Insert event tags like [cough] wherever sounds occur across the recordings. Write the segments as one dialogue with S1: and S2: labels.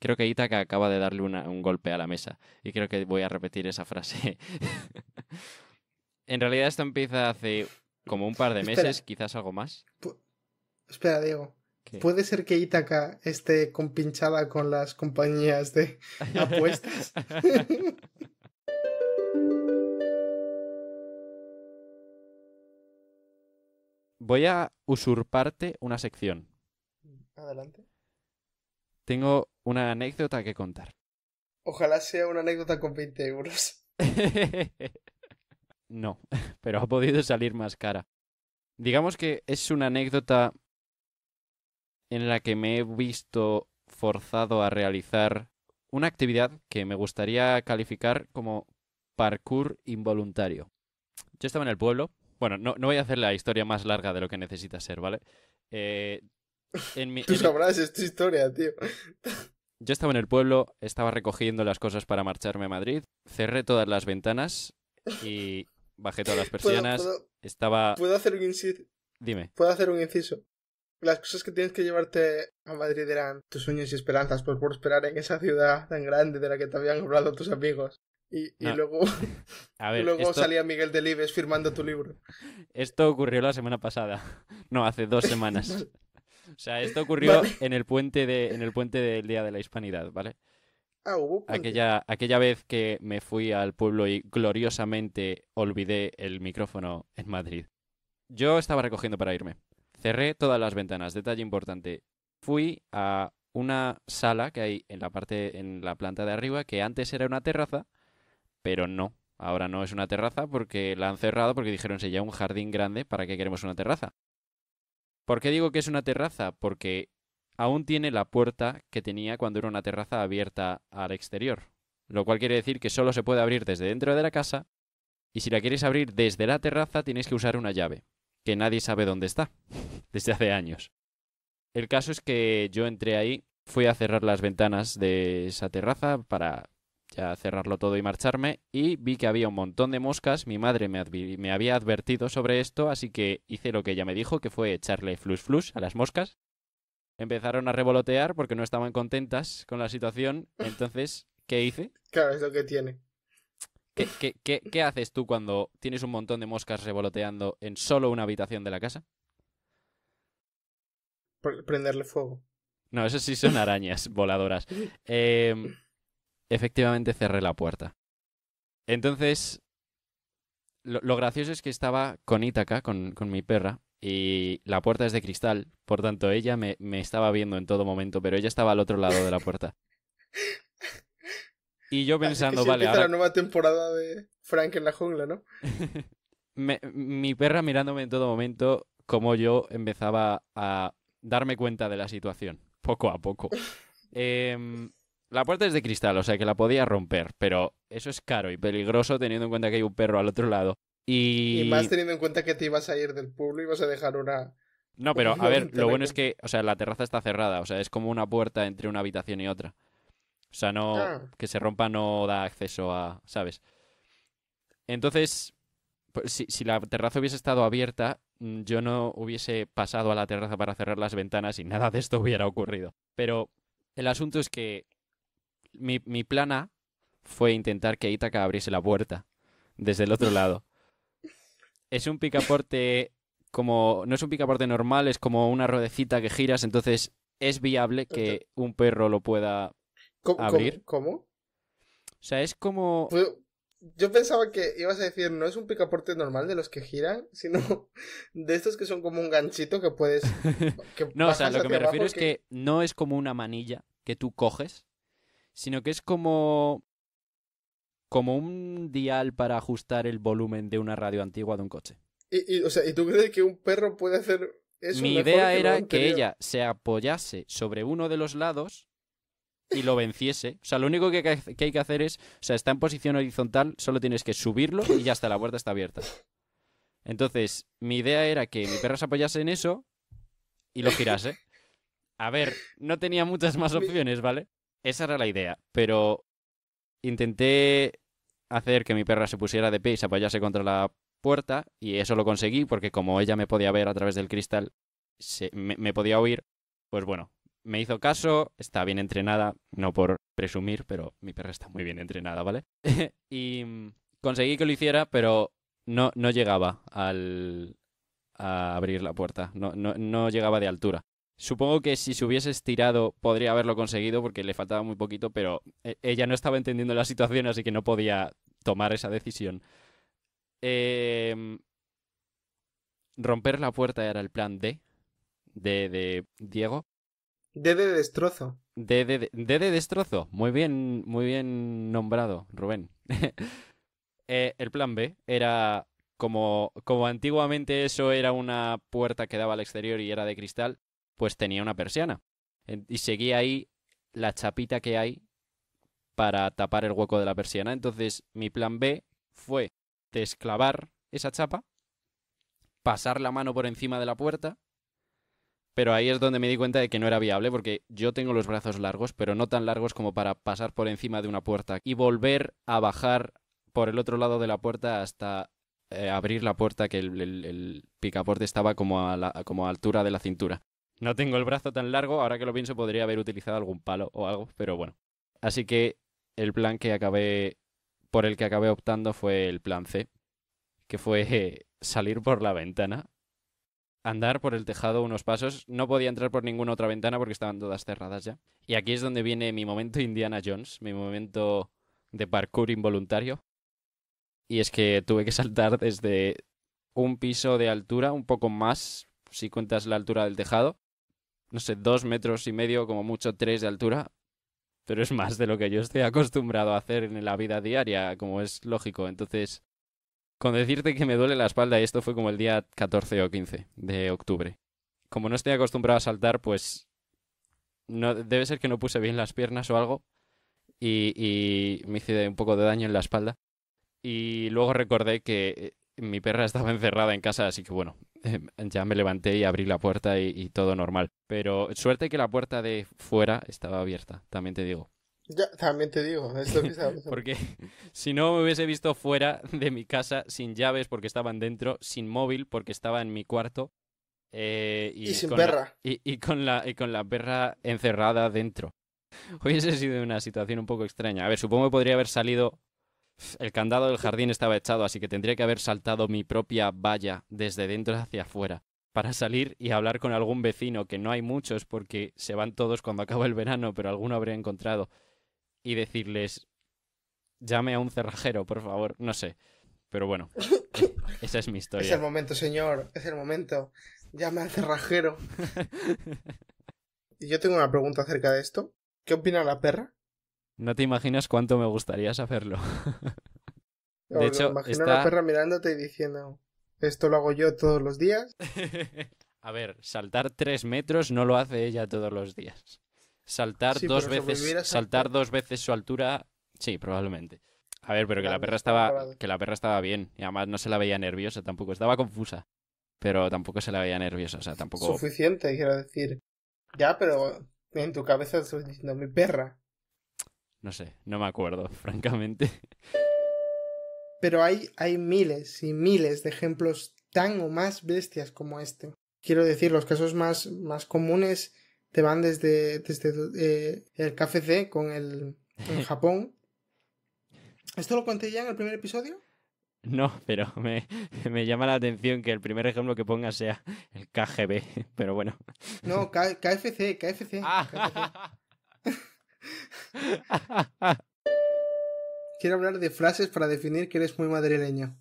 S1: Creo que Itaca acaba de darle un golpe a la mesa y creo que voy a repetir esa frase. [laughs] en realidad esto empieza hace como un par de meses, quizás algo más.
S2: Espera, Diego. ¿Puede ser que Itaca esté compinchada con las compañías de [laughs] apuestas? [laughs] voy a
S1: usurparte una sección. Adelante tengo una anécdota que contar.
S2: Ojalá sea una anécdota con 20 euros. [laughs]
S1: no, [laughs] pero ha podido salir más cara. Digamos que es una anécdota en la que me he visto forzado a realizar una actividad que me gustaría calificar como parkour involuntario. Yo estaba en el pueblo. Bueno, no, no voy a hacer la historia más larga de lo que necesita ser, ¿vale? Eh, en mi, Tú sabrás, es tu historia, tío. Yo estaba en el pueblo, estaba recogiendo las cosas para marcharme a Madrid, cerré todas las ventanas y bajé todas las [laughs] persianas. estaba. ¿Puedo
S2: hacer un inciso? Dime. ¿Puedo hacer un inciso? Las cosas que tienes que llevarte a Madrid eran tus sueños y esperanzas por prosperar en esa ciudad tan grande de la que te habían hablado tus amigos. Y, luego, [laughs] luego salía Miguel Delibes firmando tu libro.
S1: Esto ocurrió la semana pasada. No, hace dos [laughs] semanas.
S2: O sea, esto [laughs] ocurrió
S1: en el puente en el puente del Día de la Hispanidad, ¿vale? Ah, aquella, aquella vez que me fui al pueblo y gloriosamente olvidé el micrófono en Madrid. Yo estaba recogiendo para irme. Cerré todas las ventanas, detalle importante. Fui a una sala que hay en la parte en la planta de arriba que antes era una terraza, pero no, ahora no es una terraza porque la han cerrado porque dijeron se ya un jardín grande, ¿para qué queremos una terraza? ¿Por qué digo que es una terraza? Porque aún tiene la puerta que tenía cuando era una terraza abierta al exterior. Lo cual quiere decir que solo se puede abrir desde dentro de la casa y si la quieres abrir desde la terraza tienes que usar una llave, que nadie sabe dónde está, [laughs] desde hace años. El caso es que yo entré ahí, fui a cerrar las ventanas de esa terraza para ya cerrarlo todo y marcharme, y vi que había un montón de moscas, mi madre me, había advertido sobre esto, así que hice lo que ella me dijo, que fue echarle flus flus a las moscas. Empezaron a revolotear porque no estaban contentas con la situación, entonces, ¿qué hice?
S2: Claro, es lo que tiene.
S1: ¿Qué, qué, qué, qué haces tú cuando tienes un montón de moscas revoloteando en solo una habitación de la casa?
S2: Prenderle fuego.
S1: No, eso sí son arañas voladoras. [laughs] Eh, efectivamente cerré la puerta. Entonces, lo, gracioso es que estaba con Ítaca, con, con, mi perra, y la puerta es de cristal, por tanto ella me, estaba viendo en todo momento, pero ella estaba al otro lado de la puerta. Y yo pensando, vale. Ahora... la
S2: nueva temporada de Frank en la jungla, ¿no? [laughs]
S1: mi perra mirándome en todo momento, como yo empezaba a darme cuenta de la situación, poco a poco. [laughs] eh, la puerta es de cristal, o sea que la podía romper, pero eso es caro y peligroso teniendo en cuenta que hay un perro al otro lado. Y... más
S2: teniendo en cuenta que te ibas a ir del pueblo y vas a dejar una... No, pero [laughs] a ver, lo bueno es
S1: que, o sea, la terraza está cerrada, o sea, es como una puerta entre una habitación y otra. O sea, no... Ah. Que se rompa no da acceso a... ¿Sabes? Entonces, pues, si, la terraza hubiese estado abierta, mm, yo no hubiese pasado a la terraza para cerrar las ventanas y nada de esto hubiera ocurrido. Pero el asunto es que mi, mi plan A fue intentar que Itaca abriese la puerta desde el otro [laughs] lado. Es un picaporte como. No es un picaporte normal, es como una rodecita que giras, entonces es viable que un perro lo pueda abrir. ¿Cómo? O sea, es como.
S2: Pues, yo pensaba que ibas a decir, no es un picaporte normal de los que giran, [laughs] sino de estos que son como un ganchito que puedes. [laughs] no, o sea, lo que me refiero es que
S1: no es como una manilla que tú coges, sino que es como como un dial para ajustar el volumen de una radio antigua de un coche.
S2: ¿Y, o sea, ¿y tú crees que un perro puede hacer eso? Mi idea era que ella
S1: se apoyase sobre uno de los lados y lo venciese. O sea, lo único que, que hay que hacer es, o sea, está en posición horizontal, solo tienes que subirlo y ya está, la puerta está abierta. Entonces, mi idea era que mi perro se apoyase en eso y lo girase. A ver, no tenía muchas más opciones, ¿vale? Esa era la idea, pero intenté hacer que mi perra se pusiera de pie y se apoyase contra la puerta y eso lo conseguí porque como ella me podía ver a través del cristal, se, me, podía oír, pues bueno, me hizo caso, está bien entrenada, no por presumir, pero mi perra está muy bien entrenada, ¿vale? [laughs] y mm, conseguí que lo hiciera, pero no, no llegaba al, a abrir la puerta, no, no, no llegaba de altura. Supongo que si se hubiese estirado podría haberlo conseguido porque le faltaba muy poquito, pero eh, ella no estaba entendiendo la situación, así que no podía tomar esa decisión. Em, romper la puerta era el plan D de, Diego.
S2: D de destrozo.
S1: D de, de, destrozo. Muy bien, muy bien nombrado, Rubén. [laughs]
S2: Eh, el plan
S1: B era como, como antiguamente eso era una puerta que daba al exterior y era de cristal, pues tenía una persiana. Y seguía ahí la chapita que hay para tapar el hueco de la persiana. Entonces mi plan B fue desclavar esa chapa, pasar la mano por encima de la puerta, pero ahí es donde me di cuenta de que no era viable porque yo tengo los brazos largos, pero no tan largos como para pasar por encima de una puerta y volver a bajar por el otro lado de la puerta hasta eh, abrir la puerta que el, picaporte estaba como a, como a altura de la cintura. No tengo el brazo tan largo, ahora que lo pienso podría haber utilizado algún palo o algo, pero bueno. Así que el plan que acabé por el que acabé optando fue el plan C, que fue [laughs] salir por la ventana, andar por el tejado unos pasos, no podía entrar por ninguna otra ventana porque estaban todas cerradas ya. Y aquí es donde viene mi momento Indiana Jones, mi momento de parkour involuntario. Y es que tuve que saltar desde un piso de altura, un poco más, si cuentas la altura del tejado, no sé, dos metros y medio, como mucho tres de altura, pero es más de lo que yo estoy acostumbrado a hacer en la vida diaria, como es lógico. Entonces, con decirte que me duele la espalda, y esto fue como el día 14 o 15 de octubre. Como no estoy acostumbrado a saltar, pues no, debe ser que no puse bien las piernas o algo y, y me hice un poco de daño en la espalda. Y luego recordé que eh, mi perra estaba encerrada en casa, así que bueno, [laughs] ya me levanté y abrí la puerta y, todo normal. Pero suerte que la puerta de fuera estaba abierta, también te digo.
S2: Ya, también te digo, esto [laughs] Porque
S1: [laughs] si no me hubiese visto fuera de mi casa sin llaves porque estaban dentro, sin móvil porque estaba en mi cuarto. Eh, y, sin perra. y, con la, y con la perra encerrada dentro. Hubiese sido una situación un poco extraña. A ver, supongo que podría haber salido el candado del jardín estaba echado, así que tendría que haber saltado mi propia valla desde dentro hacia afuera para salir y hablar con algún vecino, que no hay muchos porque se van todos cuando acaba el verano, pero alguno habría encontrado, y decirles, llame a un cerrajero, por favor, no sé. Pero bueno, [laughs] esa es mi historia. Es el
S2: momento, señor, es el momento. Llame al cerrajero. [laughs] y yo tengo una pregunta acerca de esto. ¿Qué opina la perra?
S1: No te imaginas cuánto me gustaría saberlo. [laughs] de hecho, imagino está... la perra
S2: mirándote y diciendo, esto lo hago yo todos los días. [laughs] A ver,
S1: saltar tres metros no lo hace ella todos los días. Saltar dos veces, saltar dos veces su altura, sí, probablemente. A ver, pero que la perra estaba, que la perra estaba bien y además no se la veía nerviosa, tampoco estaba confusa, pero tampoco se la veía nerviosa, sea, tampoco.
S2: Suficiente, quiero decir. Ya, pero en tu cabeza estás diciendo mi perra.
S1: No sé, no me acuerdo, [laughs] francamente.
S2: Pero hay, hay miles y miles de ejemplos tan o más bestias como este. Quiero decir, los casos más, más comunes te van desde, eh, el KFC con el en [laughs] Japón. ¿Esto lo conté ya en el primer episodio?
S1: No, pero me, [laughs] llama la atención que el primer ejemplo que ponga sea el KGB, pero bueno.
S2: No, KFC, KFC. Ah. Quiero hablar de frases para definir que eres muy madrileño.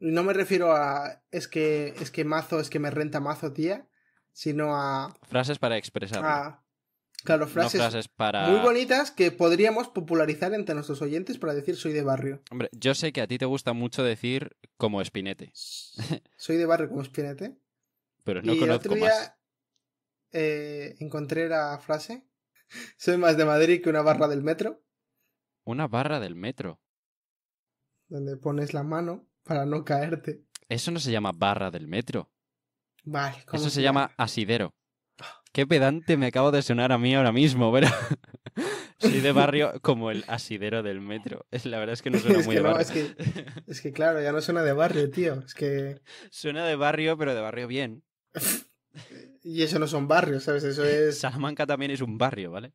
S2: No me refiero a es que es que mazo, es que me renta mazo, tía, sino a
S1: frases para expresar.
S2: Claro, frases, muy bonitas que podríamos popularizar entre nuestros oyentes para decir soy de barrio.
S1: Hombre, yo sé que a ti te gusta mucho decir como espinete. [laughs]
S2: Soy de barrio como espinete.
S1: Pero no conozco más.
S2: Eh, encontré la frase soy más de Madrid que una mm. barra del metro.
S1: Una barra del metro.
S2: Donde pones la mano para no caerte.
S1: Eso no se llama barra del metro.
S2: Vale. Eso se
S1: llama? asidero. Qué pedante me acabo de sonar a mí ahora mismo, pero [laughs] soy de barrio como el asidero del metro. La verdad es que no suena [laughs] muy de Es que,
S2: es que claro, ya no suena de barrio, tío. Es que suena de barrio, pero de barrio bien. [laughs] Y eso no son barrios, ¿sabes? Eso [laughs] es. Salamanca también es un barrio, ¿vale?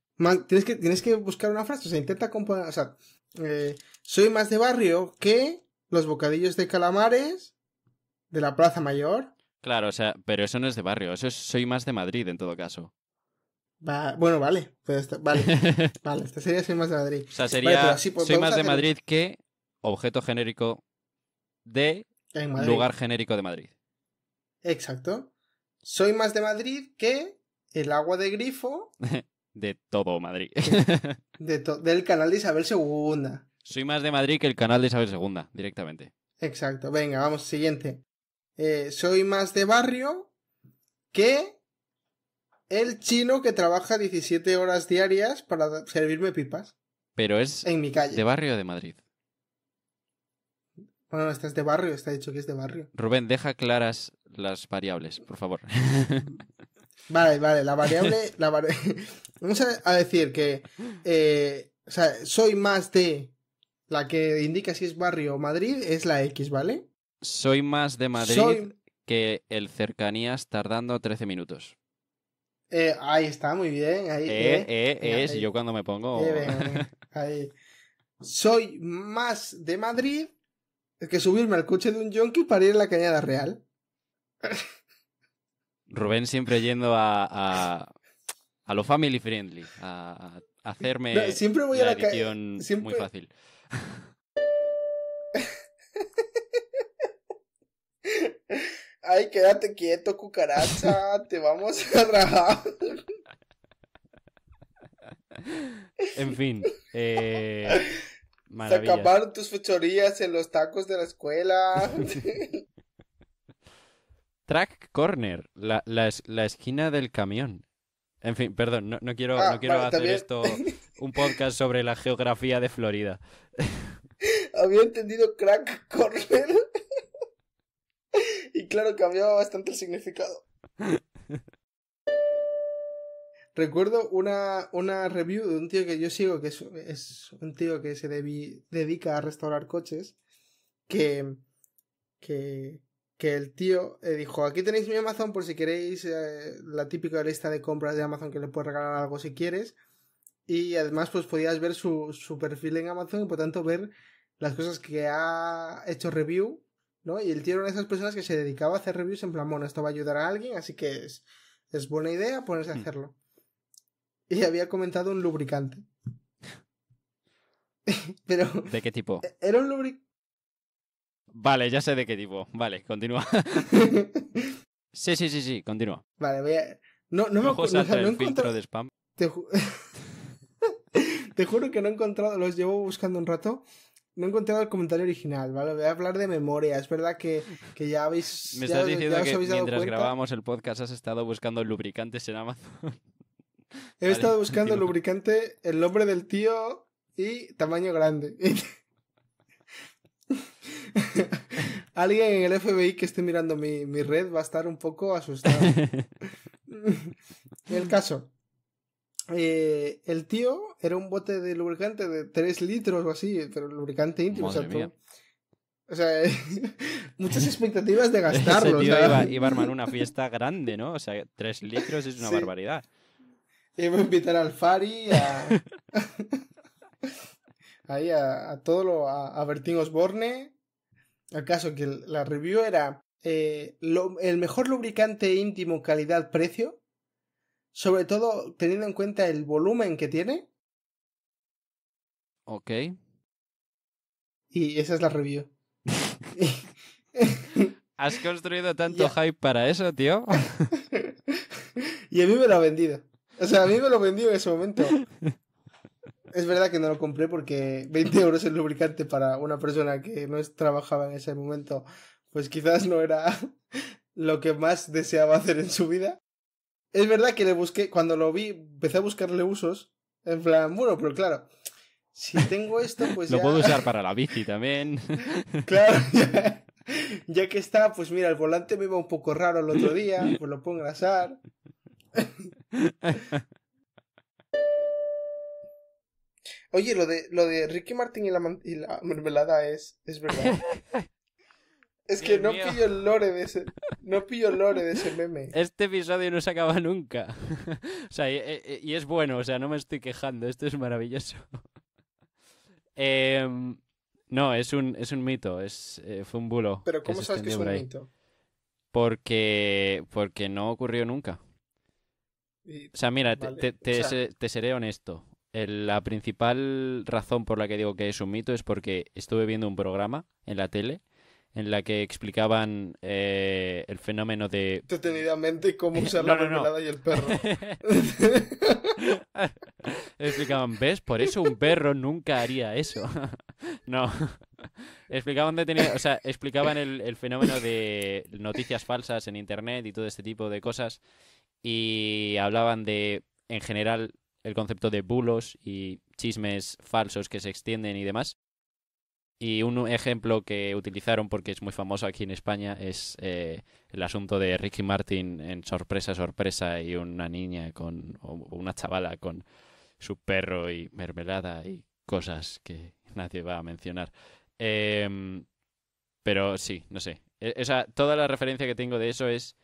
S2: tienes, que, tienes que buscar una frase, o sea, intenta componer. O sea, eh, soy más de barrio que los bocadillos de calamares de la Plaza Mayor.
S1: Claro, o sea, pero eso no es de barrio, eso es soy más de Madrid en todo caso.
S2: bueno, vale, pues, vale, [laughs] vale, esta sería soy más de Madrid. O sea, sería pues soy más de Madrid
S1: que objeto genérico de lugar genérico de Madrid.
S2: Exacto soy más de Madrid que el agua de grifo.
S1: [laughs] de todo Madrid. [laughs]
S2: del canal de Isabel II.
S1: Soy más de Madrid que el canal de Isabel II, directamente.
S2: Exacto, venga, vamos, siguiente. Eh, soy más de barrio que el chino que trabaja 17 horas diarias para servirme pipas.
S1: Pero es en mi calle. de barrio de Madrid.
S2: Bueno, este de barrio, está dicho que es de barrio.
S1: Rubén, deja claras las variables, por favor. [laughs]
S2: Vale, vale, la variable... [laughs] Vamos a decir que eh, o sea, soy más de la que indica si es barrio o Madrid, es la X, ¿vale?
S1: Soy más de Madrid que el cercanías tardando 13 minutos.
S2: Eh, ahí está, muy bien. Ahí, eh, eh, eh, es, eh, yo cuando me pongo... Soy más de Madrid que subirme al coche de un yonki para ir a la cañada real.
S1: Rubén siempre yendo a, a, lo family friendly, a, hacerme siempre voy a la cañada muy fácil.
S2: [laughs] Ay, quédate quieto, cucaracha, [laughs] te vamos a rajar.
S1: En fin. Eh... [laughs] Se acabaron
S2: tus fechorías en los tacos de la escuela. [laughs]
S1: Track Corner, la, esquina del camión. En fin, perdón, no, quiero, no quiero ah, hacer esto [laughs] un podcast sobre la geografía de Florida.
S2: [laughs] Había entendido Crack Corner. y claro, cambiaba bastante el significado. Recuerdo una, una review de un tío que yo sigo, que es, un tío que se dedica a restaurar coches, que, que, que el tío eh, dijo, aquí tenéis mi Amazon por si queréis eh, la típica lista de compras de Amazon que le puedes regalar algo si quieres. Y además pues podías ver su, perfil en Amazon y por tanto ver las cosas que ha hecho review, ¿no? Y el tío era una de esas personas que se dedicaba a hacer reviews en plan, bueno, esto va a ayudar a alguien, así que es, es buena idea ponerse a mm. hacerlo. [laughs] y había comentado un lubricante.
S1: [laughs] Pero. ¿De qué tipo? E-,
S2: era un lubricante.
S1: Vale, ya sé de qué tipo. Vale, continúa. [laughs] sí, sí, sí, sí, continúa.
S2: Vale, voy a. No, no me acuerdo. no de spam. Te, juro que no he encontrado. Los llevo buscando un rato. No he encontrado el comentario original, ¿vale? Voy a hablar de memoria. Es verdad que, que ya habéis. Me estás diciendo que mientras grabábamos
S1: el podcast has estado buscando lubricantes en Amazon. He estado buscando
S2: lubricante, el nombre del tío y tamaño grande. [laughs] Alguien en el FBI que esté mirando mi, red va a estar un poco asustado. [laughs] el caso. Eh, el tío era un bote de lubricante de 3 litros o así, pero lubricante íntimo. o sea, [laughs] muchas expectativas de gastarlo. tío iba, a armar
S1: una fiesta grande, ¿no? O sea, 3
S2: litros es una barbaridad. Iba a invitar al Fari, a. [laughs] ahí a, todo lo. A, a Osborne. Acaso que la review era. Eh, el mejor lubricante íntimo calidad-precio. Sobre todo teniendo en cuenta el volumen que tiene. Ok. Y esa es la review. [laughs]
S1: ¿Has construido tanto hype para eso, tío? [laughs]
S2: y a mí me lo ha vendido. O sea, a mí me lo vendió en ese momento. Es verdad que no lo compré porque 20 euros el lubricante para una persona que no trabajaba en ese momento, pues quizás no era lo que más deseaba hacer en su vida. Es verdad que le busqué, cuando lo vi, empecé a buscarle usos. En plan, bueno, pero claro, si tengo esto, pues. [laughs] lo puedo usar
S1: para la bici también. [laughs]
S2: claro, ya, ya que está, pues mira, el volante me iba un poco raro el otro día, pues lo puedo engrasar. Oye, lo de, lo de Ricky Martin y la, mermelada es, es verdad. [laughs] es que no pillo el lore de ese, no pillo lore de ese meme.
S1: Este episodio no se acaba nunca. [laughs] o sea, y, es bueno, o sea, no me estoy quejando, esto es maravilloso. [laughs] Em, no, es un, es un mito, es, eh, fue un bulo. Pero ¿cómo sabes que es un mito? Porque, porque no ocurrió nunca. O sea, mira, te, seré honesto. La principal razón por la que digo que es un mito es porque estuve viendo un programa en la tele en la que explicaban eh, el fenómeno de...
S2: Detenidamente cómo usar [laughs] la mermelada y el perro. [laughs]
S1: explicaban, ¿ves? Por eso un perro nunca haría eso. [laughs] no. explicaban o sea, explicaban el fenómeno de noticias falsas en internet y todo este tipo de cosas y hablaban de, en general, el concepto de bulos y chismes falsos que se extienden y demás. Y un ejemplo que utilizaron, porque es muy famoso aquí en España, es eh, el asunto de Ricky Martin en Sorpresa, Sorpresa y una niña con, o una chavala con su perro y mermelada y cosas que [laughs] nadie va a mencionar. Em, pero sí, no sé. Esa, toda la referencia que tengo de eso es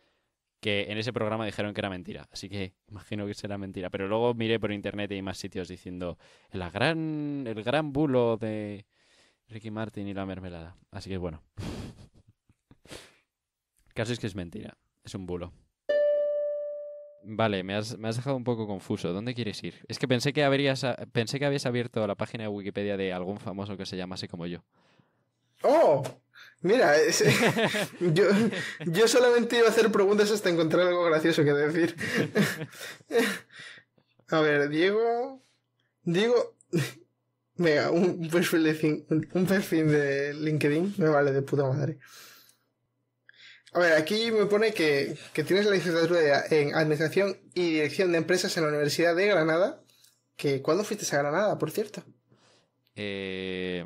S1: que en ese programa dijeron que era mentira. Así que imagino que será mentira. Pero luego miré por internet y hay más sitios diciendo gran, el gran bulo de Ricky Martin y la mermelada. Así que bueno. Casi [laughs] caso es que es mentira. Es un bulo. Vale, me has, me has dejado un poco confuso. ¿Dónde quieres ir? Es que pensé que, habrías, pensé que habías abierto la página de Wikipedia de algún famoso que se llamase como yo.
S2: ¡Oh! Mira, [laughs] [laughs] yo, solamente iba a hacer preguntas hasta encontrar algo gracioso que decir. [laughs] A ver, Diego. Diego. Venga, un perfil, de, un perfil de LinkedIn me vale de puta madre. A ver, aquí me pone que, tienes la licenciatura en Administración y Dirección de Empresas en la Universidad de Granada. Que, ¿Cuándo fuiste a Granada, por cierto?
S1: Eh,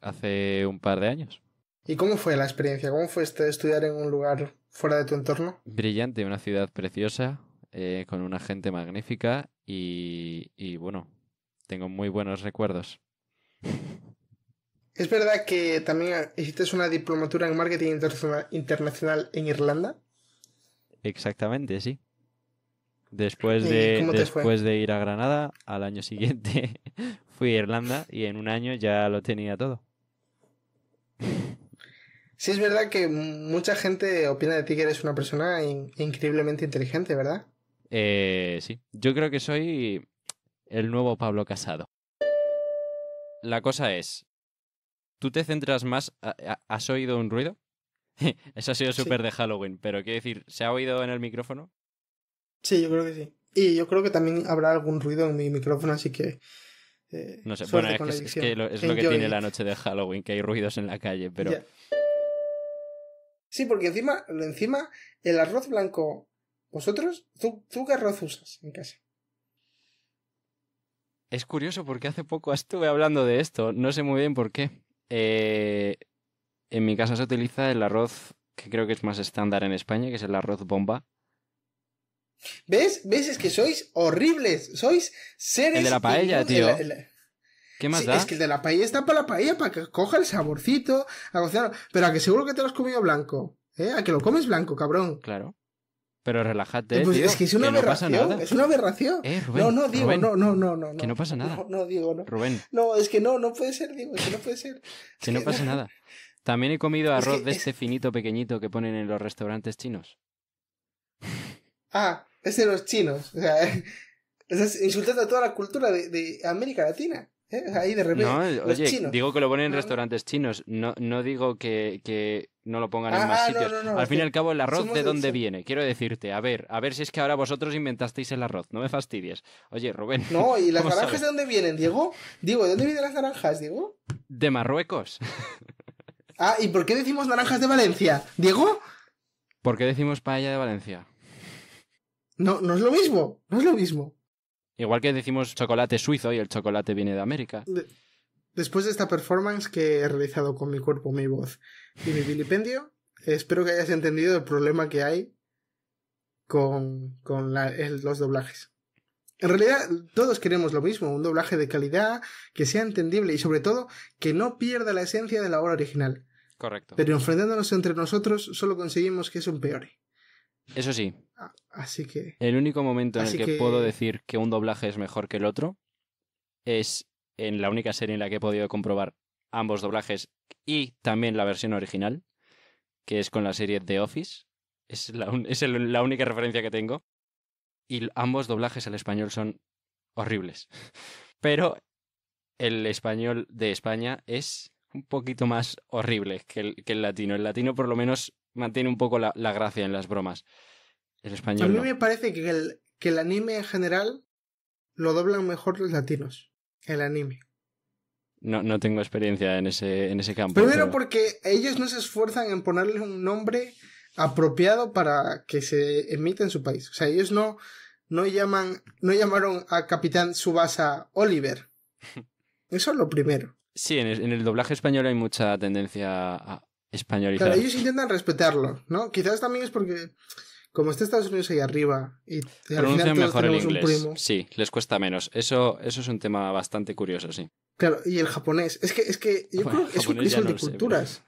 S1: hace un par de años.
S2: ¿Y cómo fue la experiencia? ¿Cómo fue este estudiar en un lugar fuera de tu entorno?
S1: Brillante, una ciudad preciosa, eh, con una gente magnífica y, bueno, tengo muy buenos recuerdos.
S2: ¿Es verdad que también hiciste una diplomatura en marketing internacional en Irlanda?
S1: Exactamente, sí. Después de, después de ir a Granada, al año siguiente [laughs] fui a Irlanda y en un año ya lo tenía todo.
S2: Sí, es verdad que mucha gente opina de ti que eres una persona increíblemente inteligente, ¿verdad?
S1: Eh, sí, yo creo que soy el nuevo Pablo Casado. La cosa es, ¿tú te centras más? ¿Has oído un ruido? [laughs] Eso ha sido súper de Halloween, pero quiero decir, ¿se ha oído en el micrófono?
S2: Sí, yo creo que sí. Y yo creo que también habrá algún ruido en mi micrófono, así que... Eh, no sé, bueno, es que, es lo, que tiene la
S1: noche de Halloween, que hay ruidos en la calle, pero...
S2: Sí, porque encima, encima el arroz blanco, vosotros, ¿tú, qué arroz usas en casa?
S1: Es curioso porque hace poco [laughs] estuve hablando de esto, no sé muy bien por qué. Eh, en mi casa se utiliza el arroz que creo que es más estándar en España, que es el arroz bomba.
S2: ¿Ves? ¿Ves? Es que sois horribles. Sois seres. El de la paella, tío. Es que de la paella está para la paella, para que coja el saborcito, a cocinar. Pero a que seguro que te lo has comido blanco. ¿eh? A que lo comes blanco, cabrón.
S1: Claro. Pero relájate. Pues es que es una aberración. es
S2: una aberración. Eh, no, no, digo, no,
S1: no, no, no, Que no pasa nada.
S2: No, digo, no. No, es que no, no puede ser, digo, que no puede ser. que no pasa nada.
S1: También he comido arroz de este finito pequeñito que ponen en los restaurantes chinos.
S2: Ah, es de los chinos. O sea, [laughs] estás insultando a toda la cultura de América Latina. [laughs] Ahí de repente. No, digo que lo ponen en restaurantes
S1: chinos. No, no digo que, no lo pongan en más sitios. al fin y al cabo, el arroz de dónde viene. Quiero decirte, a ver, a ver si es que ahora vosotros inventasteis el arroz. No me fastidies. Oye, Rubén. No, ¿y [laughs] las naranjas de
S2: dónde vienen, Diego? Diego, ¿de dónde vienen las naranjas, Diego?
S1: De Marruecos.
S2: [laughs] ah, ¿y por qué decimos naranjas de Valencia, Diego?
S1: ¿Por qué decimos paella de Valencia?
S2: No, no es lo mismo, no es lo mismo.
S1: Igual que decimos chocolate suizo y el chocolate viene de América.
S2: Después de esta performance que he realizado con mi cuerpo, mi voz y mi vilipendio, espero que hayas entendido el problema que hay con, los doblajes. En realidad, todos queremos lo mismo, un doblaje de calidad, que sea entendible y sobre todo que no pierda la esencia de la obra original. Correcto. Pero enfrentándonos entre nosotros solo conseguimos que es un peor. Eso sí, Así que.
S1: El único momento en el que, puedo decir que un doblaje es mejor que el otro es en la única serie en la que he podido comprobar ambos doblajes y también la versión original, que es con la serie The Office. Es la, única referencia que tengo. Y ambos doblajes al español son horribles. [laughs] Pero el español de España es un poquito más horrible que el, latino. El latino por lo menos mantiene un poco la gracia en las bromas. A mí me
S2: parece que el, que el anime en general lo doblan mejor los latinos. El anime.
S1: No, no tengo experiencia en ese, en ese campo. Primero
S2: porque ellos no se esfuerzan en ponerle un nombre apropiado para que se emita en su país. O sea, ellos no, no, llaman, no llamaron a Capitán Subasa Oliver. [laughs] Eso es lo primero.
S1: Sí, en el, en el doblaje español hay mucha tendencia a españolizar. Claro, ellos
S2: intentan respetarlo, ¿no? Quizás también es porque como está Estados Unidos ahí arriba y Pronuncian mejor el inglés.
S1: sí, les cuesta menos. Eso, eso es un tema bastante curioso, sí.
S2: Claro, y el japonés. Es que, es que yo creo que es un crisol de culturas.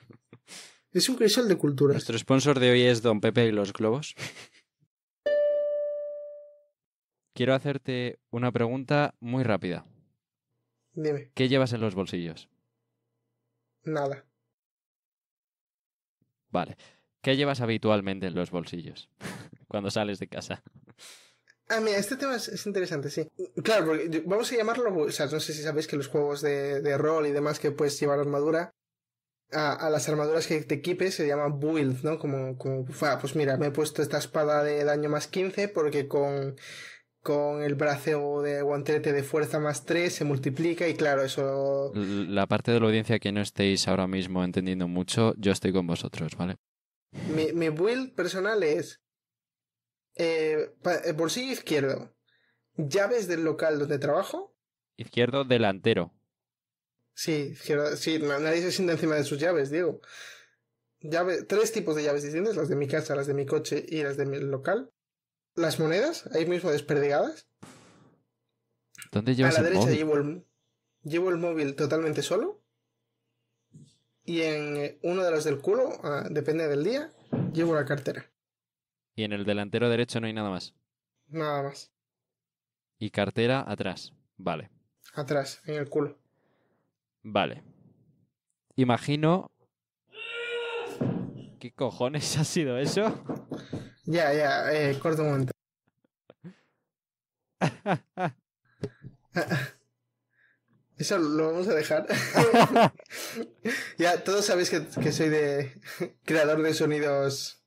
S2: Es un crisol de culturas.
S1: Nuestro sponsor de hoy es Don Pepe y los globos. Quiero hacerte una pregunta muy rápida. Dime. ¿Qué llevas en los bolsillos? Nada. Vale. ¿Qué llevas habitualmente en los bolsillos [laughs] cuando sales de casa?
S2: Ah, mira, este tema es, interesante, sí. Claro, porque vamos a llamarlo O sea, No sé si sabéis que los juegos de, rol y demás que puedes llevar armadura, a, las armaduras que te equipes se llaman build, ¿no? Como, como, pues mira, me he puesto esta espada de daño más 15 porque con, con el brazo de guantelete de fuerza más 3 se multiplica y claro, eso...
S1: La parte de la audiencia que no estéis ahora mismo entendiendo mucho, yo estoy con vosotros, ¿vale?
S2: Mi, mi build personal es eh, eh, bolsillo izquierdo, llaves del local donde trabajo.
S1: Izquierdo delantero.
S2: Sí, sí, nadie se sienta encima de sus llaves, digo. tres tipos de llaves distintas, las de mi casa, las de mi coche y las de mi local. Las monedas, ahí mismo desperdigadas.
S1: ¿Dónde llevas A la derecha
S2: llevo el móvil totalmente solo y en eh, uno de los del culo, ah, depende del día, llevo la cartera.
S1: Y en el delantero derecho no hay nada más.
S2: Nada más.
S1: Y cartera atrás. Vale.
S2: Atrás, en el culo.
S1: Vale. Imagino. ¿Qué cojones [laughs] ha sido eso?
S2: Ya, ya, eh, corto un momento. [laughs] Eso lo vamos a dejar. [laughs] ya, todos sabéis que, soy de creador de sonidos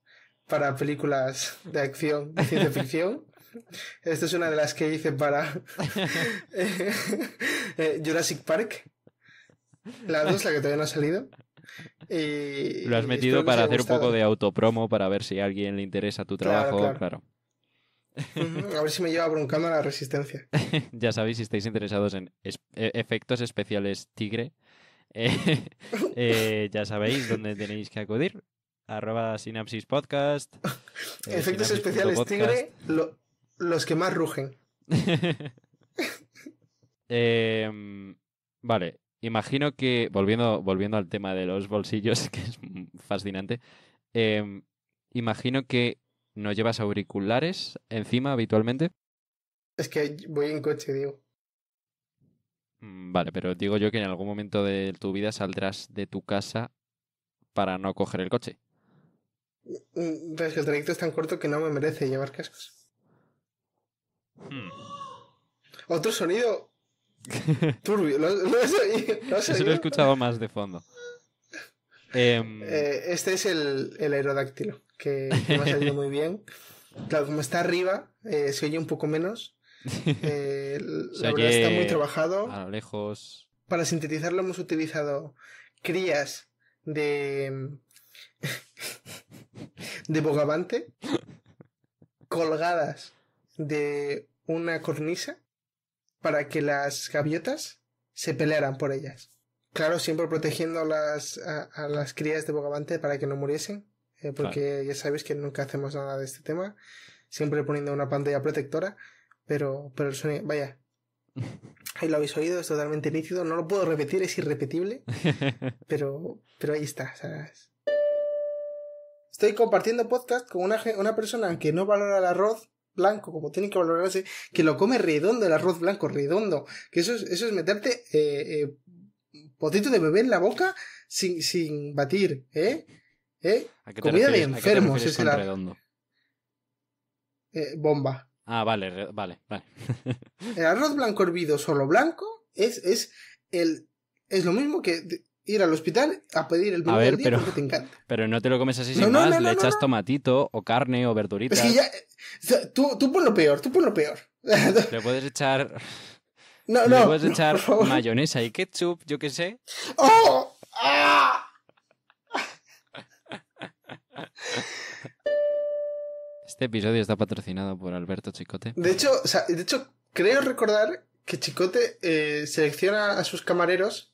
S2: para películas de acción, de ficción. Esta es una de las que hice para [laughs] eh, Jurassic Park. La dos, la que todavía no ha salido. Y... Lo has metido para hacer un poco de
S1: autopromo para ver si a alguien le interesa tu trabajo, claro.
S2: A ver si me lleva broncando la resistencia. [laughs]
S1: ya sabéis, si estáis interesados en e-, efectos especiales tigre, [laughs] eh, eh, ya sabéis dónde tenéis que acudir. Arroba sinapsis podcast. Eh, efectos especiales tigre,
S2: los que más rugen. [laughs]
S1: Em, vale, imagino que, volviendo, volviendo al tema de los bolsillos, que es fascinante, em, imagino que ¿No llevas auriculares encima habitualmente?
S2: Es que voy en coche, digo. Mm, vale,
S1: pero digo yo que en algún momento de tu vida saldrás de tu casa para no coger el
S2: coche. Mm, mm, es que el trayecto es tan corto que no me merece llevar cascos. Hmm. Otro sonido [laughs] turbio. ¿Lo, Eso lo he escuchado
S1: más de fondo. [laughs] Em,
S2: eh, este es el, el aerodáctilo que, me ha salido muy bien. Claro, como está arriba, eh, se oye un poco menos. [laughs] Eh, la verdad está muy trabajado.
S1: A lejos.
S2: Para sintetizarlo hemos utilizado crías de. [laughs] de bogavante colgadas de una cornisa para que las gaviotas se pelearan por ellas. Claro, siempre protegiendo las, a las crías de bogavante para que no muriesen. Eh, porque ya sabéis que nunca hacemos nada de este tema, siempre poniendo una pantalla protectora, pero, pero el sonido, vaya, [laughs] ahí lo habéis oído, es totalmente nítido, no lo puedo repetir, es irrepetible, [laughs] pero, pero ahí está, ¿sabes? Estoy compartiendo podcast con una, una persona que no valora el arroz blanco, como tiene que valorarse, que lo come redondo, el arroz blanco redondo, que eso es, eso es meterte eh, eh, potito de bebé en la boca sin, sin batir, ¿eh? ¿Eh? Comida de enfermos es eh, bomba.
S1: Ah, vale, vale, [laughs]
S2: el arroz blanco hervido solo blanco es, es, el, es lo mismo que ir al hospital a pedir el vino porque te encanta.
S1: [laughs] Pero no te lo comes así sin más, le echas tomatito o carne o verdurita. Es ya,
S2: eh, tú, tú pon lo peor, tú pon lo peor.
S1: [laughs] le puedes echar... No, le puedes echar mayonesa y ketchup, yo qué sé. ¡Oh! ¡Ah! Este episodio está patrocinado por Alberto Chicote.
S2: De hecho, de hecho creo recordar que Chicote eh, selecciona a sus camareros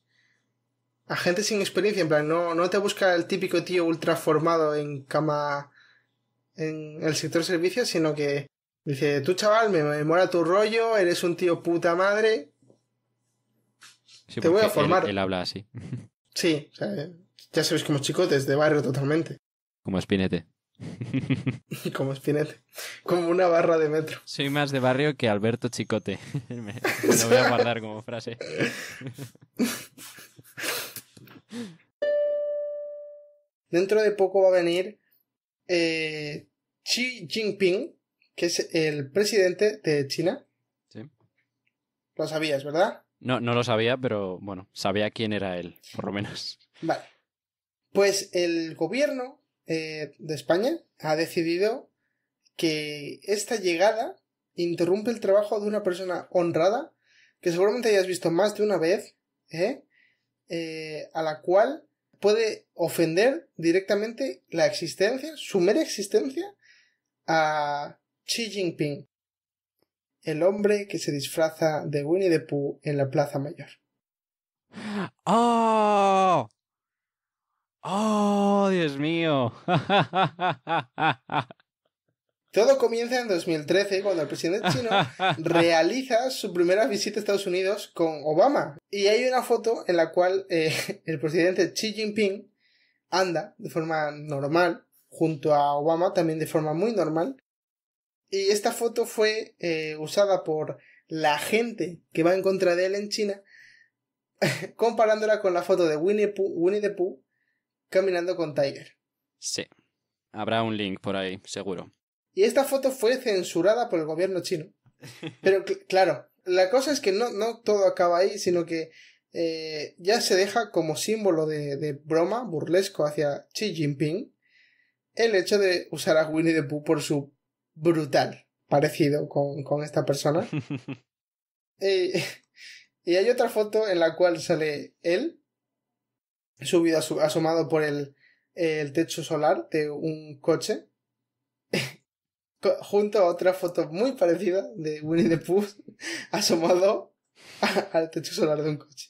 S2: a gente sin experiencia. En plan, no, no te busca el típico tío ultra formado en cama. en el sector servicios, sino que dice: Tú, chaval, me, me mola tu rollo, eres un tío puta madre.
S1: te voy a formar. Él, habla así.
S2: sí, o sea, ya sabes como Chicote, es de barrio totalmente.
S1: Como Espinete.
S2: [laughs] Como Spinette, Como una barra de metro.
S1: Soy más de barrio que Alberto Chicote. [laughs] lo voy a guardar como frase.
S2: [laughs] Dentro de poco va a venir eh, Xi Jinping, que es el presidente de China. Sí. Lo sabías, ¿verdad?
S1: No, no lo sabía, pero bueno, sabía quién era él, por lo menos.
S2: Vale. Pues el gobierno eh, de España ha decidido que esta llegada interrumpe el trabajo de una persona honrada que seguramente hayas visto más de una vez, ¿eh? ¿eh? a la cual puede ofender directamente la existencia, su mera existencia, a Xi Jinping, el hombre que se disfraza de Winnie the Pooh en la Plaza Mayor.
S1: ¡Oh! ¡Oh, Dios mío! [laughs]
S2: Todo comienza en 2013 cuando el presidente chino [laughs] realiza su primera visita a Estados Unidos con Obama. Y hay una foto en la cual eh, el presidente Xi Jinping anda de forma normal junto a Obama, también de forma muy normal. Y esta foto fue eh, usada por la gente que va en contra de él en China, [laughs] comparándola con la foto de Winnie the Pooh caminando con Tiger.
S1: Sí. Habrá un link por ahí, seguro.
S2: Y esta foto fue censurada por el gobierno chino. [laughs] Pero claro, la cosa es que no, no todo acaba ahí, sino que eh, ya se deja como símbolo de, broma burlesco hacia Xi Jinping el hecho de usar a Winnie the Pooh por su brutal parecido con, con esta persona. [laughs] Eh, [laughs] y hay otra foto en la cual sale él subido asomado por el, techo solar de un coche [laughs] junto a otra foto muy parecida de Winnie the Pooh [laughs] asomado al techo solar de un coche.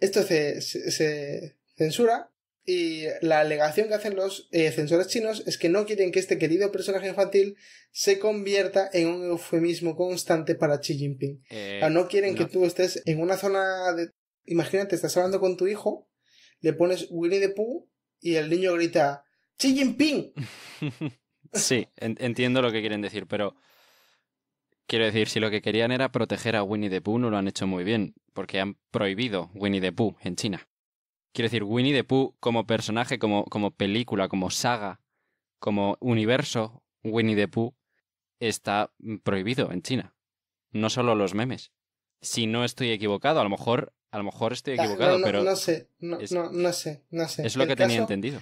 S2: Esto se, censura y la alegación que hacen los eh, censores chinos es que no quieren que este querido personaje infantil se convierta en un eufemismo constante para Xi Jinping. Eh, no quieren que tú estés en una zona de imagínate, estás hablando con tu hijo, le pones Winnie the Pooh y el niño grita ¡Xi Jinping!
S1: [laughs] sí, entiendo lo que quieren decir, pero quiero decir, si lo que querían era proteger a Winnie the Pooh, no lo han hecho muy bien, porque han prohibido Winnie the Pooh en China. Quiero decir, Winnie the Pooh como personaje, como, como película, como saga, como universo, Winnie the Pooh está prohibido en China. No solo los memes. Si no estoy equivocado, a lo mejor a lo mejor estoy ah, equivocado, pero. No sé, no, sé,
S2: no sé. Es lo que tenía entendido.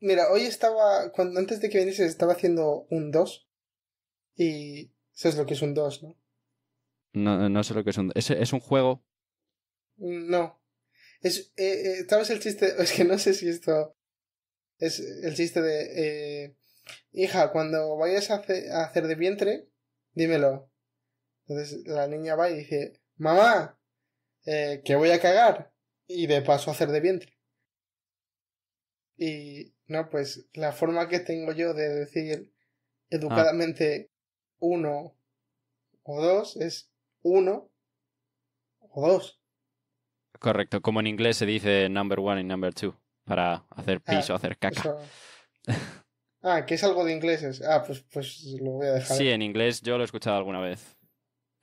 S2: Mira, hoy estaba. antes de que viniese estaba haciendo un 2. Y. Eso es lo que es un 2, no?
S1: No, no sé lo que es un. 2. es un juego?
S2: No. Es, eh, eh el chiste? [laughs] Es que no sé si esto. Es el chiste de. Eh, Hija, cuando vayas a, hacer de vientre, dímelo. Entonces la niña va y dice: mamá, eh, que voy a cagar y de paso hacer de vientre. Y no, pues la forma que tengo yo de decir educadamente uno o dos es uno o dos.
S1: Correcto, como en inglés se dice number one y number two para hacer ah, piso o hacer caca.
S2: ah, que es algo de inglés Ah, pues, pues lo voy a dejar. Sí,
S1: en inglés yo lo he escuchado alguna vez.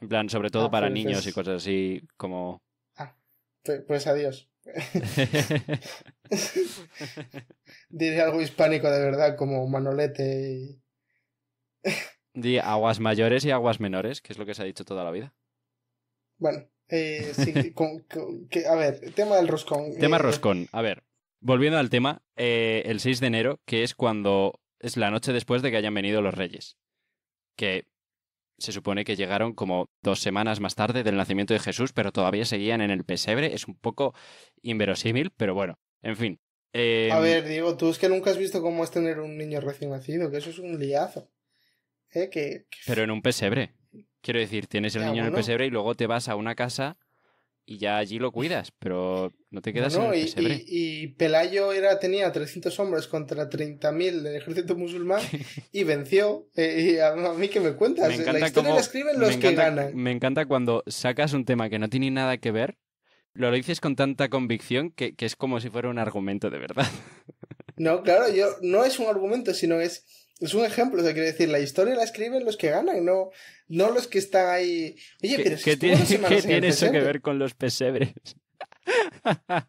S1: En plan, sobre todo ah, para pues niños y cosas así como... Ah,
S2: pues, pues adiós. [laughs] Diré algo hispánico de verdad, como Manolete
S1: y... [laughs] aguas mayores y aguas menores, que es lo que se ha dicho toda la vida.
S2: Bueno, eh, sí, [laughs] con, a ver, tema del roscón. Tema eh, roscón,
S1: a ver. Volviendo al tema, eh, el 6 de enero, que es cuando es la noche después de que hayan venido los reyes. Que se supone que llegaron como dos semanas más tarde del nacimiento de Jesús, pero todavía seguían en el pesebre. Es un poco inverosímil, pero bueno, en fin. A em, ver,
S2: Diego, tú es que nunca has visto cómo es tener un niño recién nacido, que eso es un liazo. ¿Eh? Que,
S1: Pero en un pesebre. Quiero decir, tienes el niño en el pesebre y luego te vas a una casa y ya allí lo cuidas, pero no te quedas
S2: Y, Pelayo era, tenía 300 hombres contra 30.000 del ejército musulmán [laughs] y venció. Eh, y a, mí que me cuentas, me la historia la escriben los que ganan.
S1: Me encanta cuando sacas un tema que no tiene nada que ver, lo, dices con tanta convicción que, que es como si fuera un argumento de verdad.
S2: No, claro, yo no es un argumento, sino es es un ejemplo, o sea, quiero decir, la historia la escriben los que ganan, no, no los que están ahí. Oye, ¿Qué, tiene, eso que ver
S1: con los pesebres?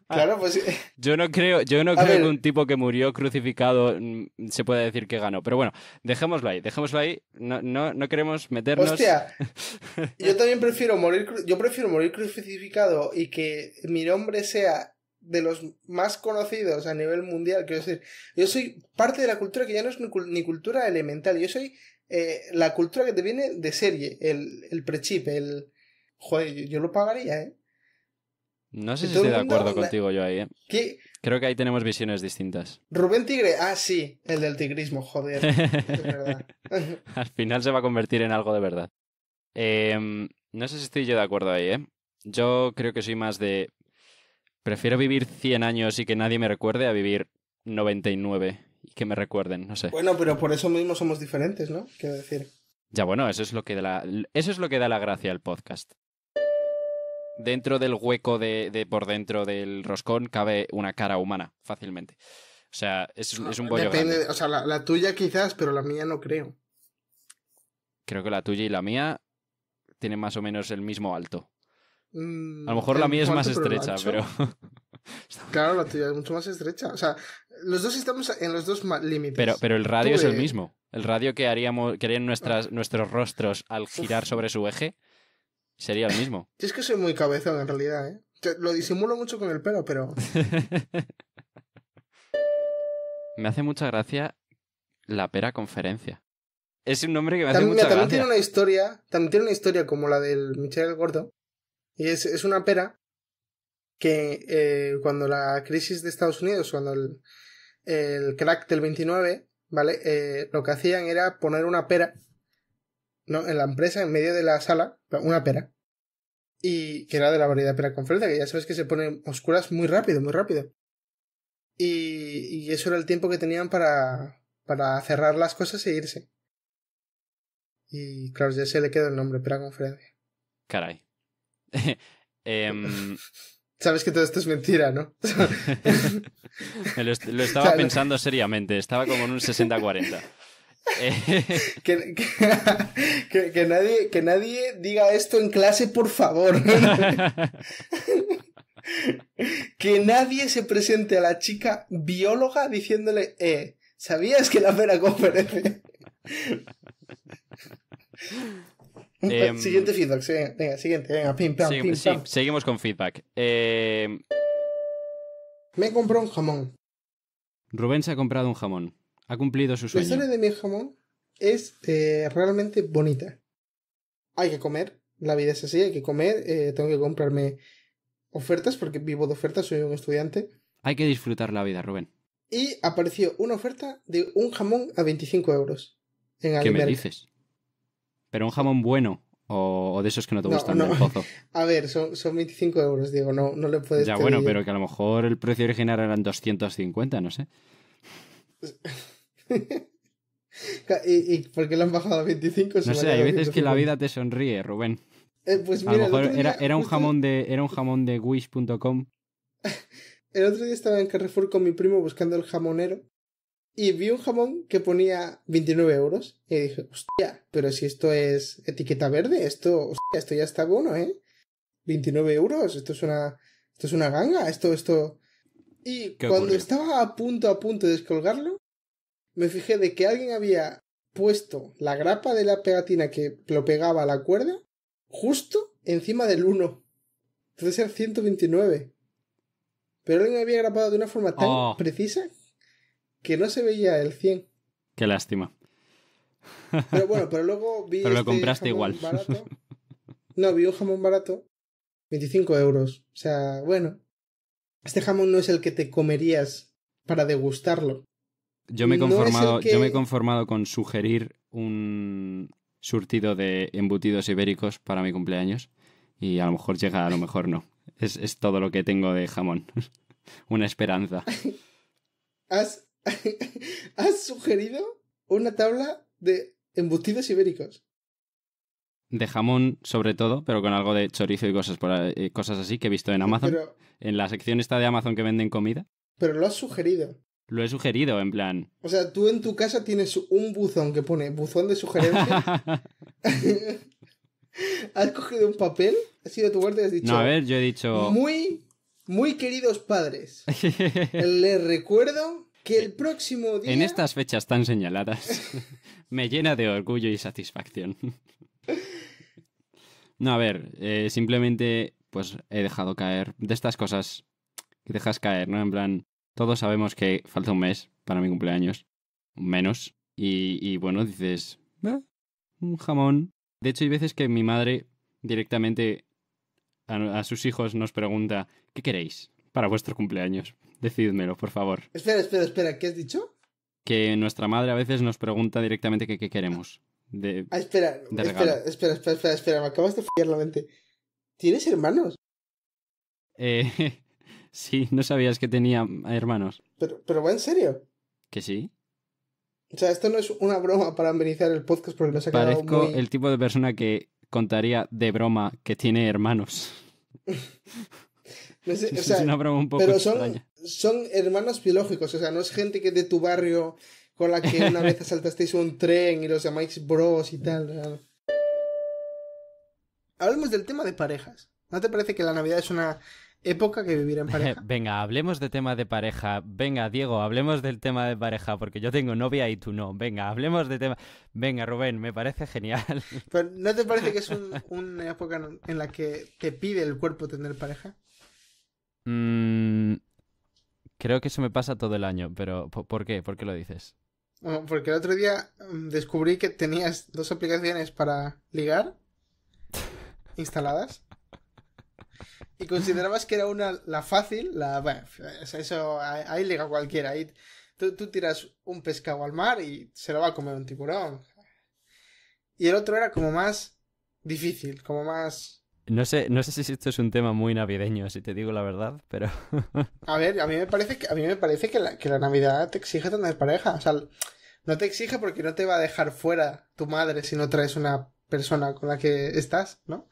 S2: claro, pues. [laughs]
S1: Yo no creo, yo no creo que un tipo que murió crucificado mm, se pueda decir que ganó. Pero bueno, dejémoslo ahí, dejémoslo ahí. No, no, no queremos meternos. Hostia,
S2: [laughs] yo también prefiero morir, yo prefiero morir crucificado y que mi nombre sea de los más conocidos a nivel mundial. Quiero decir, yo soy parte de la cultura que ya no es ni cultura elemental, yo soy eh, la cultura que te viene de serie, el, el prechip, el... Joder, yo, lo pagaría, ¿eh?
S1: No sé si estoy de acuerdo contigo yo ahí, ¿eh? Creo que ahí tenemos visiones distintas.
S2: Rubén Tigre, ah, sí, el del tigrismo, joder. [laughs]
S1: Al final se va a convertir en algo de verdad. Em, no sé si estoy yo de acuerdo ahí, ¿eh? Yo creo que soy más de Prefiero vivir 100 años y que nadie me recuerde a vivir 99 y que me recuerden, no sé. Bueno,
S2: pero por eso mismo somos diferentes, ¿no? Quiero decir.
S1: Ya bueno, eso es lo que da la, eso es lo que da la gracia al podcast. Dentro del hueco de, por dentro del roscón cabe una cara humana, fácilmente. O sea, es, ah, un bollo Depende, O
S2: sea, la tuya quizás, pero la mía no creo.
S1: Creo que la tuya y la mía tienen más o menos el mismo alto.
S2: Mm, a lo mejor la mía es más estrecha, pero. [laughs] claro, la tuya es mucho más estrecha. O sea, los dos estamos en los dos límites. Pero, pero el radio es el mismo.
S1: El radio que haríamos, que harían nuestras, ah. nuestros rostros al girar sobre su eje sería el mismo.
S2: es que soy muy cabezón en realidad, ¿eh? Lo disimulo mucho con el pelo, pero. [laughs]
S1: Me hace mucha gracia la pera conferencia. Es un nombre que me hace mucha también Tiene
S2: una historia, también tiene una historia como la del Michel Gordo, es, es una pera que eh, cuando la crisis de Estados Unidos, cuando el, el crack del 29, ¿vale? Eh, lo que hacían era poner una pera ¿no? en la empresa, en medio de la sala, una pera. Y que era de la variedad pera conferencia, que ya sabes que se ponen oscuras muy rápido, muy rápido. Y, eso era el tiempo que tenían para, para cerrar las cosas e irse. Y claro, ya se le quedó el nombre, pera con
S1: Caray. [laughs] Em, [laughs]
S2: Sabes que todo esto es mentira, ¿no? [laughs] lo, estaba pensando
S1: seriamente, estaba como en un 60-40.
S2: que, nadie, que nadie diga esto en clase, por favor. que nadie se presente a la chica bióloga diciéndole, eh, ¿sabías que la pera conferencia? Em, siguiente feedback, venga, siguiente, venga, pim, pam, pim,
S1: Seguimos con feedback. Eh... Me compró un jamón. Rubén se ha comprado un jamón. Ha cumplido su sueño. La
S2: historia de mi jamón es eh, realmente bonita. Hay que comer, la vida es así, hay que comer, eh, tengo que comprarme ofertas porque vivo de ofertas, soy un estudiante.
S1: Hay que disfrutar la vida, Rubén.
S2: Y apareció una oferta de un jamón a 25 euros. En ¿Qué me dices?
S1: Pero un jamón bueno o, de esos que no te gustan pozo. [laughs]
S2: A ver, son, son 25 euros, Diego, no, no le puedes. Ya bueno, pero
S1: que a lo mejor el precio original eran 250, no sé.
S2: [laughs] ¿Y, por qué lo han bajado a 25? No sé, hay veces que la
S1: vida te sonríe, Rubén. Eh, pues a lo mejor era, era, un jamón de, era un jamón de wish.com.
S2: [laughs] El otro día estaba en Carrefour con mi primo buscando el jamonero y vi un jamón que ponía 29 euros. Y dije, hostia, pero si esto es etiqueta verde, esto, esto ya está bueno, ¿eh? 29 euros, esto es una, esto es una ganga, esto, esto. Y cuando estaba a punto, a punto de descolgarlo, me fijé de que alguien había puesto la grapa de la pegatina que lo pegaba a la cuerda justo encima del 1. Entonces era 129. Pero alguien había grapado de una forma tan oh. precisa que no se veía el 100. Qué lástima. Pero bueno, pero luego [laughs] vi. Pero lo este compraste igual. [laughs] No, vi un jamón barato, 25 euros. O sea, bueno, este jamón no es el que te comerías para degustarlo. Yo me he conformado, yo me he
S1: conformado con sugerir un surtido de embutidos ibéricos para mi cumpleaños y a lo mejor llega, a lo mejor no. Es, es todo lo que tengo de jamón. [laughs] Una esperanza.
S2: ¿Has, [laughs] has sugerido una tabla de embutidos ibéricos.
S1: De jamón, sobre todo, pero con algo de chorizo y cosas, por eh, cosas así que he visto en Amazon. en la sección esta de Amazon que venden comida.
S2: Pero lo has sugerido.
S1: Lo he sugerido, en plan.
S2: O sea, tú en tu casa tienes un buzón que pone buzón de sugerencias. [laughs] has cogido un papel, has sido tu guardia y has dicho. No, a ver, yo he dicho. Muy, muy queridos padres. [laughs] les recuerdo que el próximo día... En
S1: estas fechas tan señaladas, [laughs] me llena de orgullo y satisfacción. [laughs] no, a ver, eh, simplemente pues he dejado caer de estas cosas que dejas caer, ¿no? En plan, todos sabemos que falta un mes para mi cumpleaños, menos, y, bueno, dices, ah, un jamón. De hecho, hay veces que mi madre directamente a, a sus hijos nos pregunta, ¿qué queréis para vuestro cumpleaños? Decídmelo, por favor.
S2: Espera, espera, espera, ¿qué has dicho?
S1: Que nuestra madre a veces nos pregunta directamente qué queremos. De, ah,
S2: espera, espera, espera, espera, me acabas de fallar la mente. ¿Tienes hermanos?
S1: Eh, [laughs] sí, no sabías que tenía hermanos.
S2: Pero, pero en serio. ¿Que sí? O sea, esto no es una broma para amenizar el podcast porque nos ha Parezco el
S1: tipo de persona que contaría de broma que tiene hermanos.
S2: [laughs] [laughs] es una broma un poco extraña son hermanos biológicos, o sea, no es gente que de tu barrio con la que una vez [laughs] asaltasteis un tren y los llamáis bros y tal. Hablemos del tema de parejas. ¿No te parece que la Navidad es una época que vivir en pareja?
S1: [laughs] Venga, hablemos del tema de pareja. Venga, Diego, hablemos del tema de pareja, porque yo tengo novia y tú no. Venga, hablemos de tema. Venga, Rubén, me parece genial. [laughs]
S2: Pero ¿No te parece que es un, una época en la que te pide el cuerpo tener pareja?
S1: Mmm... Creo que eso me pasa todo el año, pero ¿por qué? ¿Por qué lo dices?
S2: Ah, porque el otro día mm, descubrí que tenías dos aplicaciones para ligar [laughs] instaladas y considerabas que era una la fácil, la... Bueno, eso ahí liga cualquiera. Ahí, tú tiras un pescado al mar y se lo va a comer un tiburón. Y el otro era como más difícil, como más
S1: no sé, no sé si esto es un tema muy navideño, si te digo la verdad, pero. [laughs]
S2: a ver, a mí me parece que, a mí me parece que, la, Navidad te exige tener pareja. O sea, no te exige porque no te va a dejar fuera tu madre si no traes una persona con la que estás, ¿no?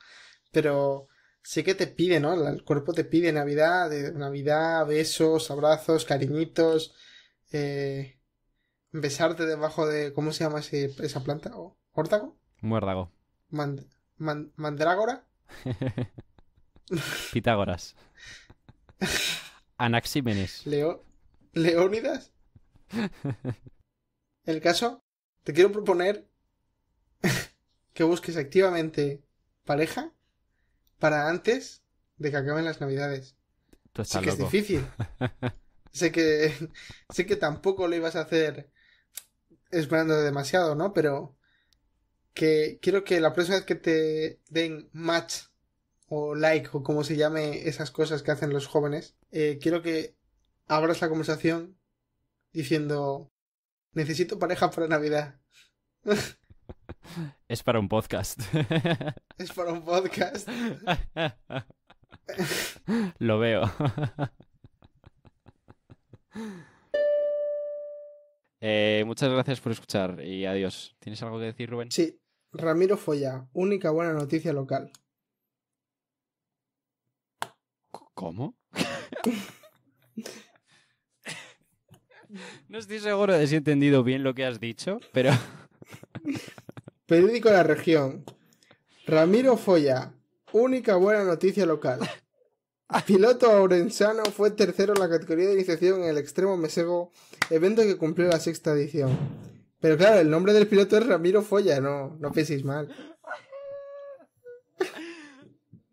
S2: Pero sí que te pide, ¿no? El cuerpo te pide Navidad, de eh, Navidad, besos, abrazos, cariñitos, eh, besarte debajo de. ¿Cómo se llama esa planta? ¿Hórtago? Muérdago. Mand, ¿Mandrágora?
S1: [laughs] Pitágoras. Anaxímenes.
S2: Leo... Leónidas. [laughs] El caso, te quiero proponer [laughs] que busques activamente pareja para antes de que acaben las navidades.
S1: que es difícil.
S2: sé que sé que tampoco lo ibas a hacer esperando demasiado, ¿no? Pero que quiero que la próxima vez que te den match o like o como se llame esas cosas que hacen los jóvenes, eh, quiero que abras la conversación diciendo, necesito pareja para Navidad. [laughs]
S1: Es para un podcast. [laughs]
S2: Es para un podcast. [laughs]
S1: Lo veo. Eh, muchas gracias por escuchar y adiós. ¿Tienes algo que decir, Rubén? Sí,
S2: Ramiro Foya, única buena noticia local.
S1: ¿Cómo? [laughs] no estoy seguro de si he entendido bien lo que has dicho, pero. [laughs]
S2: Periódico de La Región. Ramiro Foya, única buena noticia local. [laughs] Piloto aurensano fue tercero en la categoría de iniciación en el extremo mesego, evento que cumplió la sexta edición. Pero claro, el nombre del piloto es Ramiro Foya, no, no penséis mal.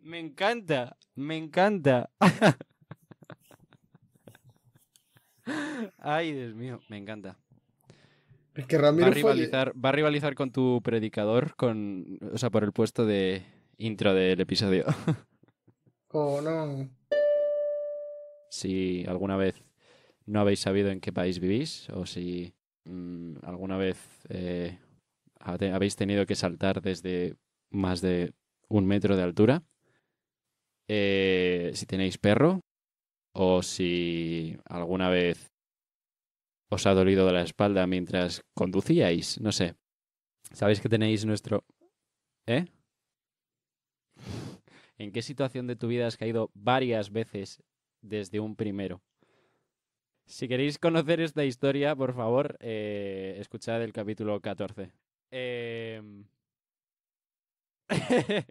S2: Me encanta,
S1: me encanta. [laughs] Ay, Dios mío, me encanta.
S2: Es que Ramiro va a rivalizar,
S1: va a rivalizar con tu predicador, con, o sea, por el puesto de intro del episodio. [laughs]
S2: Oh, no.
S1: Si alguna vez no habéis sabido en qué país vivís o si Mm, ¿Alguna vez eh, habéis tenido que saltar desde más de un metro de altura? Eh, si tenéis perro o si alguna vez os ha dolido de la espalda mientras conducíais, no sé. Sabéis que tenéis nuestro... ¿Eh? [laughs] ¿En qué situación de tu vida has caído varias veces desde un primero? Si queréis conocer esta historia, por favor, eh, escuchad el capítulo 14. Em. [laughs]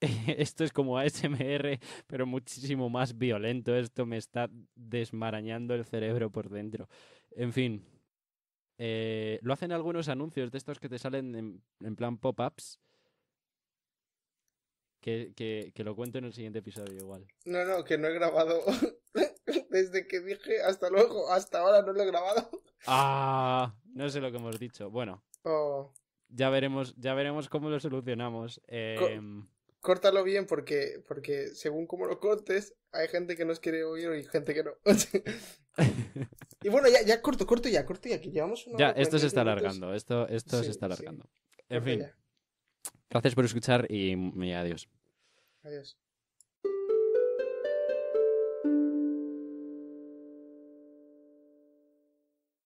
S1: esto es como ASMR, pero muchísimo más violento. Esto me está desmarañando el cerebro por dentro. En fin. Eh, lo hacen algunos anuncios de estos que te salen en, en plan pop-ups. Que, que, que, lo cuento en el siguiente episodio igual.
S2: No, no, que no he grabado [laughs] [laughs] desde que dije hasta luego, hasta ahora no lo he grabado.
S1: Ah, no sé lo que hemos dicho. Bueno. Oh. Ya veremos, ya veremos cómo lo solucionamos. Eh...
S2: Córtalo bien porque, porque según cómo lo cortes, hay gente que nos quiere oír y gente que no. [laughs] y bueno, ya, ya corto, corto ya, corto ya, Ya, esto se está alargando,
S1: esto, esto se está alargando. En fin. Gracias por escuchar y, y adiós.
S2: Adiós.